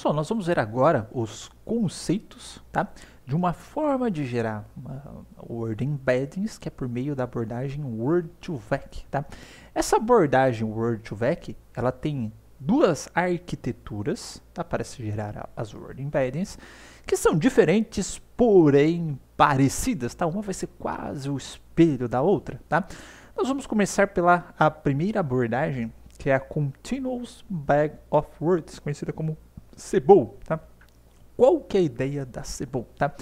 Pessoal, nós vamos ver agora os conceitos tá? de uma forma de gerar Word Embeddings, que é por meio da abordagem Word 2 Vec. Tá? Essa abordagem Word 2 Vec, ela tem duas arquiteturas tá, para se gerar as Word Embeddings, que são diferentes, porém parecidas. Tá? Uma vai ser quase o espelho da outra. Tá? Nós vamos começar pela a primeira abordagem, que é a Continuous Bag of Words, conhecida como Cebol, tá? Qual que é a ideia da Cebol, tá?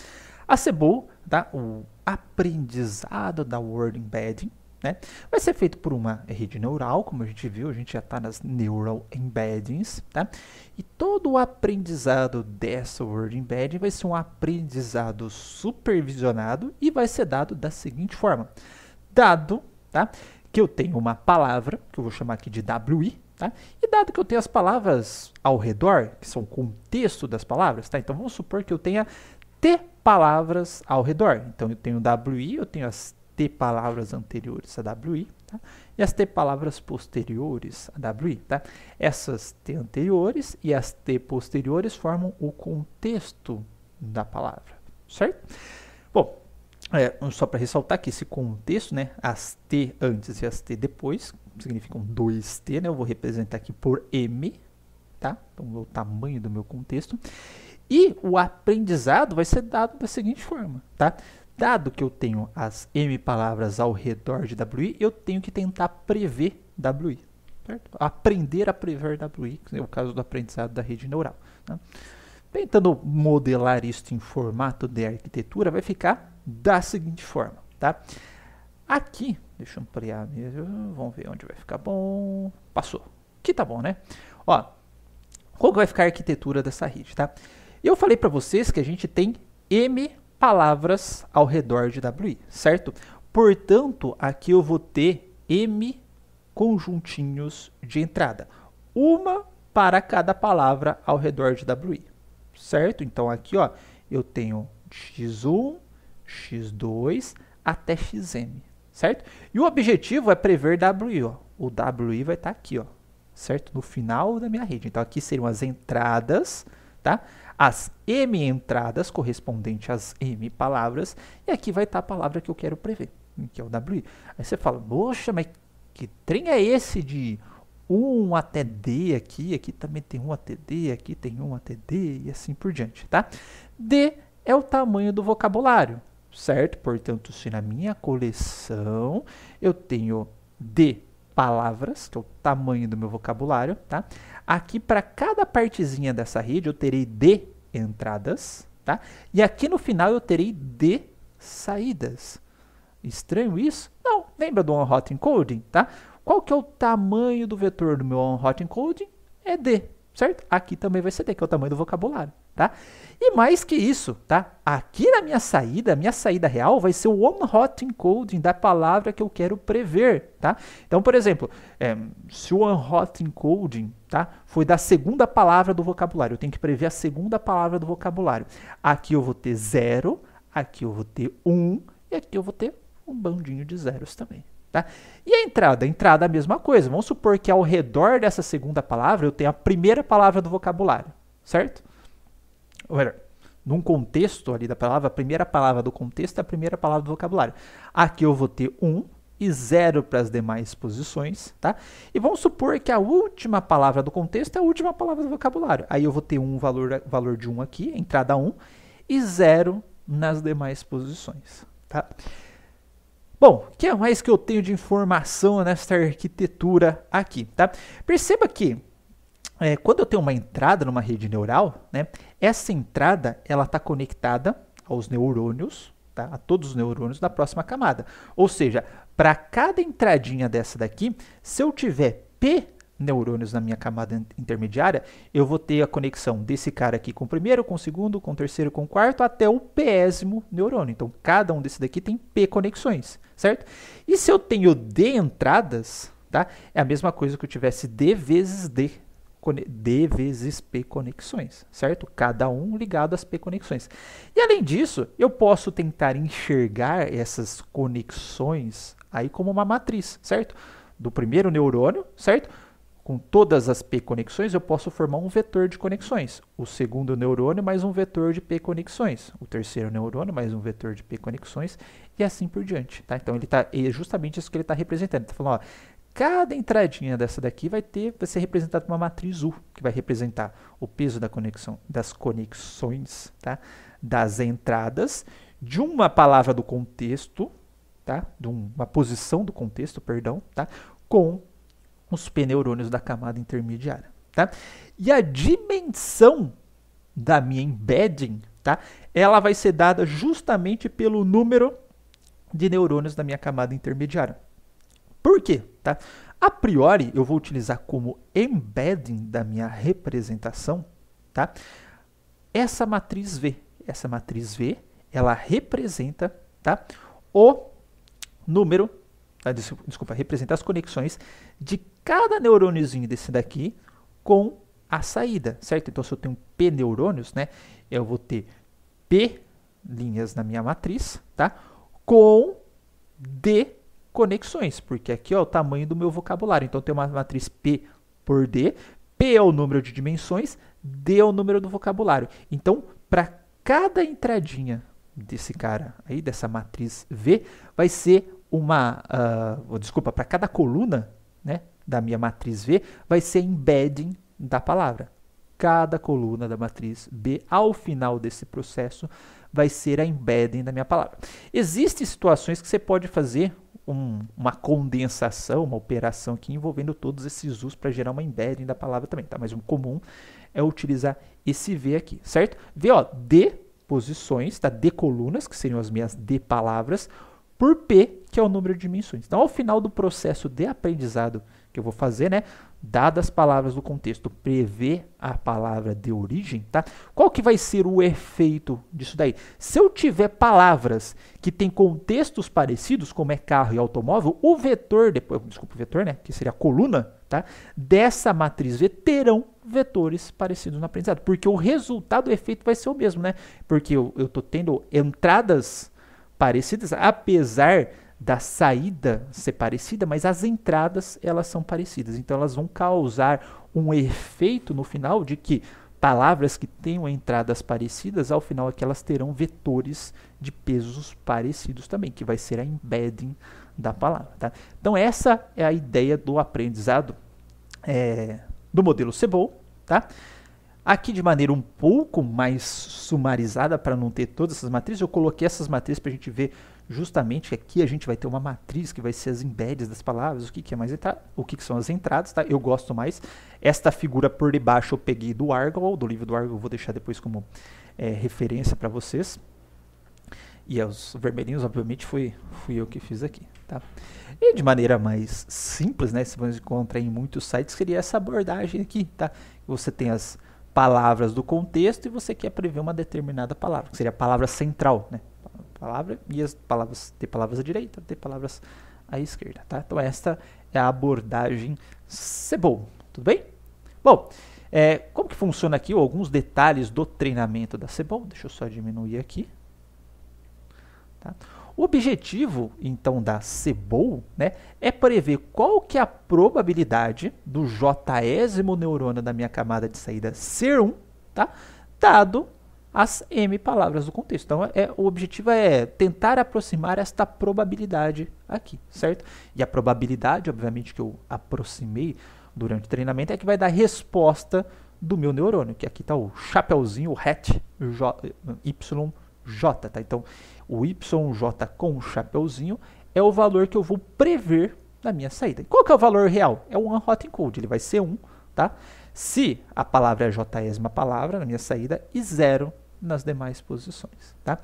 A Cebol, tá? O aprendizado da word embedding, né? Vai ser feito por uma rede neural, como a gente viu, a gente já está nas neural embeddings, tá? E todo o aprendizado dessa word embedding vai ser um aprendizado supervisionado e vai ser dado da seguinte forma: dado, tá? Que eu tenho uma palavra que eu vou chamar aqui de WI, Tá? E dado que eu tenho as palavras ao redor, que são o contexto das palavras, tá? então vamos supor que eu tenha T palavras ao redor. Então eu tenho WI, eu tenho as T palavras anteriores a WI tá? e as T palavras posteriores a WI. Tá? Essas T anteriores e as T posteriores formam o contexto da palavra, certo? Bom, é, só para ressaltar que esse contexto, né, as T antes e as T depois, significam 2t, né? Eu vou representar aqui por m, tá? Então, o tamanho do meu contexto. E o aprendizado vai ser dado da seguinte forma, tá? Dado que eu tenho as m palavras ao redor de wi, eu tenho que tentar prever wi, certo? Aprender a prever wi, que é o caso do aprendizado da rede neural, né? Tentando modelar isto em formato de arquitetura, vai ficar da seguinte forma, tá? Aqui Deixa eu ampliar mesmo. Vamos ver onde vai ficar bom. Passou. Que tá bom, né? Ó, qual que vai ficar a arquitetura dessa rede, tá? Eu falei para vocês que a gente tem M palavras ao redor de WI, certo? Portanto, aqui eu vou ter M conjuntinhos de entrada. Uma para cada palavra ao redor de WI, certo? Então, aqui ó, eu tenho x1, x2 até xm certo? E o objetivo é prever WI, ó. O WI vai estar tá aqui, ó, certo? No final da minha rede. Então aqui seriam as entradas, tá? As M entradas correspondente às M palavras e aqui vai estar tá a palavra que eu quero prever, que é o WI. Aí você fala: "Poxa, mas que trem é esse de 1 até D aqui, aqui também tem 1 até D, aqui tem 1 até D e assim por diante, tá? D é o tamanho do vocabulário certo? Portanto, se na minha coleção eu tenho D palavras, que é o tamanho do meu vocabulário, tá? Aqui para cada partezinha dessa rede eu terei D entradas, tá? E aqui no final eu terei D saídas. Estranho isso? Não, lembra do on-hot encoding, tá? Qual que é o tamanho do vetor do meu on-hot encoding? É D, certo? Aqui também vai ser D, que é o tamanho do vocabulário tá? E mais que isso, tá? Aqui na minha saída, minha saída real vai ser o one-hot encoding da palavra que eu quero prever, tá? Então, por exemplo, é, se o one-hot encoding tá, foi da segunda palavra do vocabulário, eu tenho que prever a segunda palavra do vocabulário. Aqui eu vou ter zero, aqui eu vou ter um, e aqui eu vou ter um bandinho de zeros também. Tá? E a entrada? A entrada é a mesma coisa. Vamos supor que ao redor dessa segunda palavra eu tenho a primeira palavra do vocabulário, certo? Ou melhor, num contexto ali da palavra, a primeira palavra do contexto é a primeira palavra do vocabulário. Aqui eu vou ter um e zero para as demais posições, tá? E vamos supor que a última palavra do contexto é a última palavra do vocabulário. Aí eu vou ter um valor, valor de 1 um aqui, entrada 1, um, e zero nas demais posições, tá? Bom, o que é mais que eu tenho de informação nesta arquitetura aqui, tá? Perceba que é, quando eu tenho uma entrada numa rede neural, né, essa entrada ela está conectada aos neurônios, tá? a todos os neurônios da próxima camada. Ou seja, para cada entradinha dessa daqui, se eu tiver P neurônios na minha camada intermediária, eu vou ter a conexão desse cara aqui com o primeiro, com o segundo, com o terceiro, com o quarto, até o pésimo neurônio. Então, cada um desse daqui tem P conexões, certo? E se eu tenho D entradas, tá? É a mesma coisa que eu tivesse D vezes D D vezes P conexões, certo? Cada um ligado às P conexões. E além disso, eu posso tentar enxergar essas conexões aí como uma matriz, certo? Do primeiro neurônio, certo? Com todas as P conexões, eu posso formar um vetor de conexões. O segundo neurônio mais um vetor de P conexões. O terceiro neurônio mais um vetor de P conexões. E assim por diante. Tá? Então, ele tá, é justamente isso que ele está representando. Ele está falando, ó, Cada entradinha dessa daqui vai ter, vai ser representada por uma matriz U, que vai representar o peso da conexão, das conexões, tá? das entradas, de uma palavra do contexto, tá? de uma posição do contexto, perdão, tá? com os pneurônios da camada intermediária. Tá? E a dimensão da minha embedding, tá? ela vai ser dada justamente pelo número de neurônios da minha camada intermediária. Por quê? Tá? A priori, eu vou utilizar como embedding da minha representação tá? essa matriz V. Essa matriz V ela representa tá? o número, tá? desculpa, representa as conexões de cada neurôniozinho desse daqui com a saída, certo? Então, se eu tenho P neurônios, né, eu vou ter P linhas na minha matriz, tá? Com D conexões, porque aqui ó, é o tamanho do meu vocabulário. Então, tem uma matriz P por D, P é o número de dimensões, D é o número do vocabulário. Então, para cada entradinha desse cara aí, dessa matriz V, vai ser uma, uh, desculpa, para cada coluna né, da minha matriz V, vai ser embedding da palavra. Cada coluna da matriz B, ao final desse processo, vai ser a embedding da minha palavra. Existem situações que você pode fazer um, uma condensação, uma operação aqui envolvendo todos esses us para gerar uma embedding da palavra também, tá? Mas o comum é utilizar esse V aqui, certo? V, ó, D posições, tá? D colunas, que seriam as minhas D palavras, por P, que é o número de dimensões. Então, ao final do processo de aprendizado que eu vou fazer, né? Dadas as palavras do contexto, prever a palavra de origem, tá? Qual que vai ser o efeito disso daí? Se eu tiver palavras que têm contextos parecidos, como é carro e automóvel, o vetor, depois, desculpa, o vetor, né? Que seria a coluna, tá? Dessa matriz V terão vetores parecidos no aprendizado, porque o resultado, o efeito vai ser o mesmo, né? Porque eu estou tendo entradas parecidas, apesar da saída ser parecida, mas as entradas elas são parecidas. Então elas vão causar um efeito no final de que palavras que tenham entradas parecidas, ao final é elas terão vetores de pesos parecidos também, que vai ser a embedding da palavra. Tá? Então essa é a ideia do aprendizado é, do modelo Cebol, tá? Aqui de maneira um pouco mais sumarizada, para não ter todas essas matrizes, eu coloquei essas matrizes para a gente ver justamente aqui a gente vai ter uma matriz que vai ser as embeds das palavras, o que, que é mais o que, que são as entradas, tá? Eu gosto mais. Esta figura por debaixo eu peguei do Argol, do livro do Argol, eu vou deixar depois como é, referência para vocês. E os vermelhinhos, obviamente, fui, fui eu que fiz aqui, tá? E de maneira mais simples, né, se você encontrar em muitos sites, seria essa abordagem aqui, tá? Você tem as palavras do contexto e você quer prever uma determinada palavra, que seria a palavra central, né? palavra e as palavras ter palavras à direita, ter palavras à esquerda, tá? Então esta é a abordagem CEBOL, tudo bem? Bom, é, como que funciona aqui alguns detalhes do treinamento da CEBOL? Deixa eu só diminuir aqui. Tá? O objetivo, então, da CEBOL né, é prever qual que é a probabilidade do jésimo neurônio da minha camada de saída ser 1, tá? dado as M palavras do contexto. Então, é, o objetivo é tentar aproximar esta probabilidade aqui, certo? E a probabilidade, obviamente, que eu aproximei durante o treinamento é que vai dar resposta do meu neurônio, que aqui está o chapeuzinho, o hat YJ, eh, tá? Então, o YJ com o chapeuzinho é o valor que eu vou prever na minha saída. E qual que é o valor real? É o one hot encode, ele vai ser 1, tá? Se a palavra é a jésima palavra na minha saída e zero nas demais posições. Tá?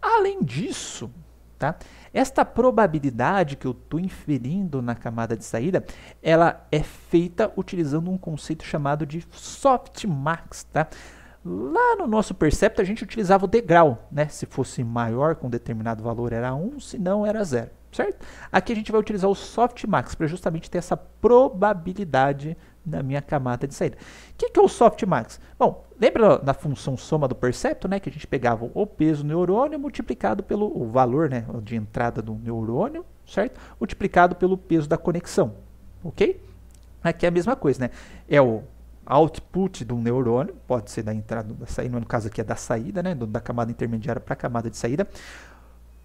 Além disso, tá? esta probabilidade que eu estou inferindo na camada de saída, ela é feita utilizando um conceito chamado de softmax. Tá? Lá no nosso Percept a gente utilizava o degrau, né? se fosse maior com determinado valor era 1, se não era 0. Certo? Aqui a gente vai utilizar o softmax para justamente ter essa probabilidade da minha camada de saída. O que, que é o softmax? Bom, lembra da função soma do percepto, né? Que a gente pegava o peso do neurônio multiplicado pelo valor né, de entrada do neurônio, certo? Multiplicado pelo peso da conexão, ok? Aqui é a mesma coisa, né? É o output de um neurônio, pode ser da entrada, da saída, no caso aqui é da saída, né? Da camada intermediária para a camada de saída,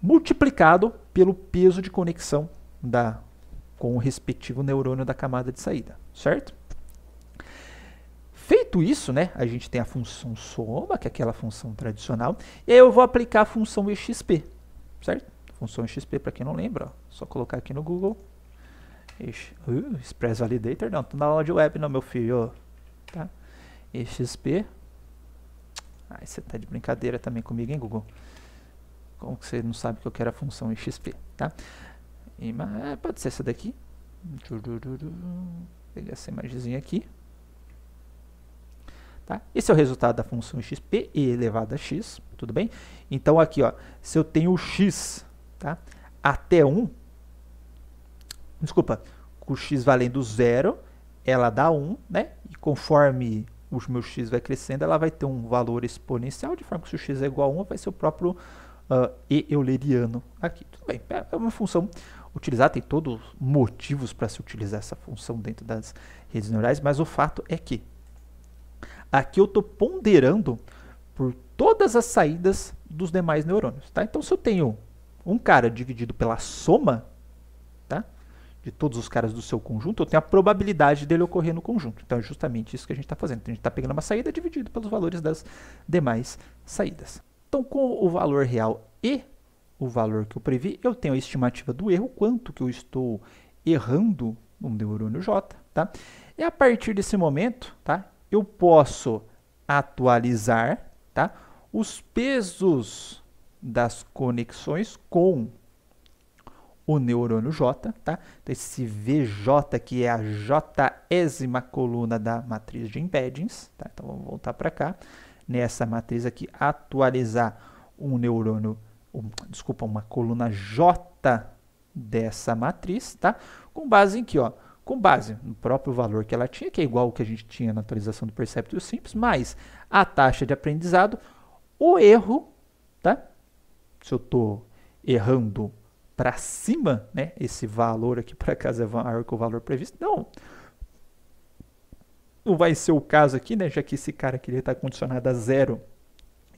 multiplicado pelo peso de conexão da com o respectivo neurônio da camada de saída, certo? Feito isso, né, a gente tem a função soma, que é aquela função tradicional, e aí eu vou aplicar a função exp, certo? Função exp, para quem não lembra, ó, só colocar aqui no Google. Uh, Express Validator, não, tô na aula de web não, meu filho, ó, tá? exp. Ai, você tá de brincadeira também comigo, hein, Google? Como que você não sabe que eu quero a função exp, tá? E, mas, pode ser essa daqui. peguei pegar essa imagem aqui. Tá? Esse é o resultado da função xp e elevado a x, tudo bem? Então aqui, ó, se eu tenho x tá? até 1, desculpa, com x valendo 0, ela dá 1, né? E conforme o meu x vai crescendo, ela vai ter um valor exponencial, de forma que se o x é igual a 1, vai ser o próprio uh, e euleriano aqui. Tudo bem, é, é uma função utilizada, tem todos motivos para se utilizar essa função dentro das redes neurais, mas o fato é que Aqui eu estou ponderando por todas as saídas dos demais neurônios. Tá? Então, se eu tenho um cara dividido pela soma tá? de todos os caras do seu conjunto, eu tenho a probabilidade dele ocorrer no conjunto. Então, é justamente isso que a gente está fazendo. Então, a gente está pegando uma saída dividido pelos valores das demais saídas. Então, com o valor real e o valor que eu previ, eu tenho a estimativa do erro, quanto que eu estou errando no neurônio J. Tá? E a partir desse momento, tá? eu posso atualizar tá, os pesos das conexões com o neurônio J, tá? Então, esse VJ que é a jésima coluna da matriz de impedance, tá? Então vamos voltar para cá, nessa matriz aqui, atualizar um neurônio, um, desculpa, uma coluna J dessa matriz, tá? Com base em que, ó, com base no próprio valor que ela tinha, que é igual ao que a gente tinha na atualização do Percept e o Simples, mais a taxa de aprendizado, o erro, tá? Se eu estou errando para cima, né? Esse valor aqui para casa é maior que o valor previsto, não. Não vai ser o caso aqui, né? Já que esse cara aqui está condicionado a zero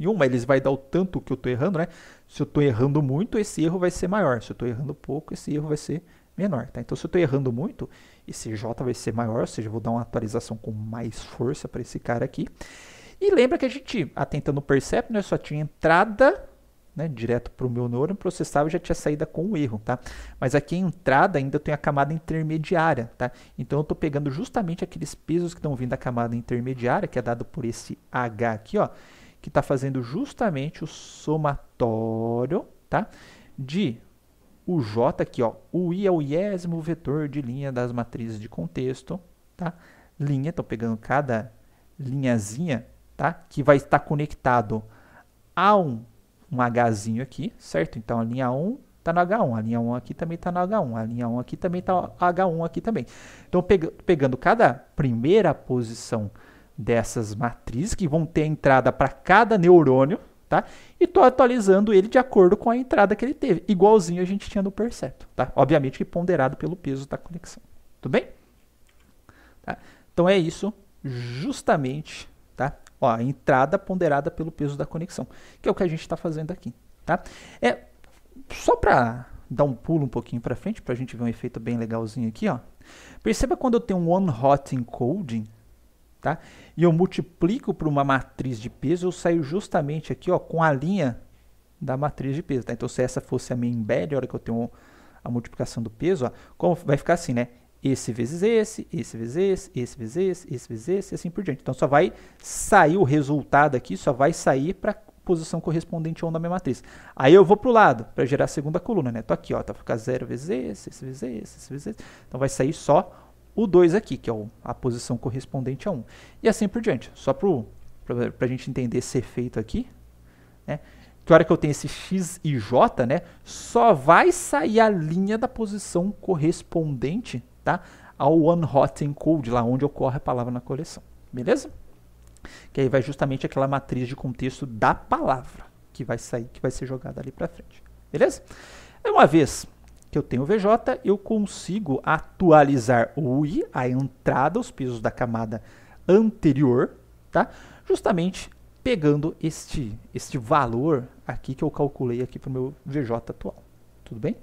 e uma, eles vai dar o tanto que eu estou errando, né? Se eu estou errando muito, esse erro vai ser maior. Se eu estou errando pouco, esse erro vai ser menor. Tá? Então, se eu estou errando muito, esse J vai ser maior, ou seja, vou dar uma atualização com mais força para esse cara aqui. E lembra que a gente, atentando o Percept, né, só tinha entrada né, direto para o meu processava processável já tinha saída com o erro, tá? Mas aqui a entrada ainda tem a camada intermediária, tá? Então eu estou pegando justamente aqueles pesos que estão vindo da camada intermediária, que é dado por esse H aqui, ó, que está fazendo justamente o somatório, tá? De o J aqui, ó, o I é o iésimo vetor de linha das matrizes de contexto, tá? Linha, estou pegando cada linhazinha, tá? Que vai estar conectado a um, um Hzinho aqui, certo? Então, a linha 1 está no H1, a linha 1 aqui também está no H1, a linha 1 aqui também está no H1 aqui também. Então, pegando cada primeira posição dessas matrizes, que vão ter entrada para cada neurônio, tá? E tô atualizando ele de acordo com a entrada que ele teve, igualzinho a gente tinha no Percepto, tá? Obviamente que ponderado pelo peso da conexão, tudo bem? Tá? Então é isso, justamente, tá? Ó, a entrada ponderada pelo peso da conexão, que é o que a gente está fazendo aqui, tá? É só para dar um pulo um pouquinho para frente para a gente ver um efeito bem legalzinho aqui, ó. Perceba quando eu tenho um one hot encoding, tá? E eu multiplico por uma matriz de peso, eu saio justamente aqui ó, com a linha da matriz de peso. Tá? Então, se essa fosse a minha embed, a hora que eu tenho a multiplicação do peso, ó, como vai ficar assim, né? Esse vezes esse, esse vezes esse, esse vezes esse, esse vezes esse, e assim por diante. Então, só vai sair o resultado aqui, só vai sair para posição correspondente a da minha matriz. Aí eu vou para o lado, para gerar a segunda coluna, né? Tô aqui, ó, tá ficar zero vezes esse, esse vezes esse, esse vezes esse. Então, vai sair só o 2 aqui, que é a posição correspondente a 1. Um. E assim por diante, só para a gente entender esse efeito aqui, né? que hora que eu tenho esse x e j, né, só vai sair a linha da posição correspondente tá, ao one hot encode, lá onde ocorre a palavra na coleção. Beleza? Que aí vai justamente aquela matriz de contexto da palavra que vai sair, que vai ser jogada ali para frente. Beleza? Uma vez que eu tenho VJ, eu consigo atualizar o UI, a entrada, os pisos da camada anterior, tá? justamente pegando este, este valor aqui que eu calculei aqui para o meu VJ atual. Tudo bem?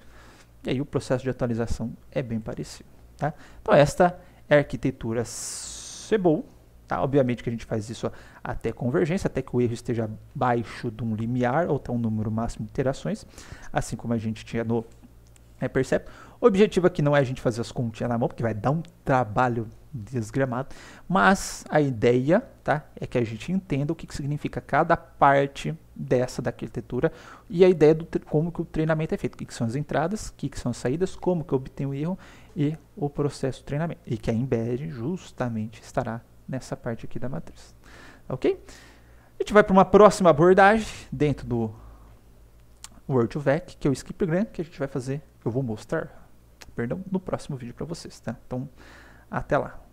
E aí o processo de atualização é bem parecido. Tá? Então esta é a arquitetura CBOL. Tá? Obviamente que a gente faz isso até convergência, até que o erro esteja abaixo de um limiar ou até um número máximo de iterações, assim como a gente tinha no é, percebe? O objetivo aqui não é a gente fazer as continhas na mão, porque vai dar um trabalho desgramado, mas a ideia tá, é que a gente entenda o que, que significa cada parte dessa da arquitetura e a ideia do como que o treinamento é feito, o que, que são as entradas, o que, que são as saídas, como que eu obtenho o erro e o processo de treinamento. E que a Embed justamente estará nessa parte aqui da matriz. Ok? A gente vai para uma próxima abordagem dentro do Word2Vec, que é o script grande que a gente vai fazer, eu vou mostrar, perdão, no próximo vídeo para vocês, tá? Então, até lá.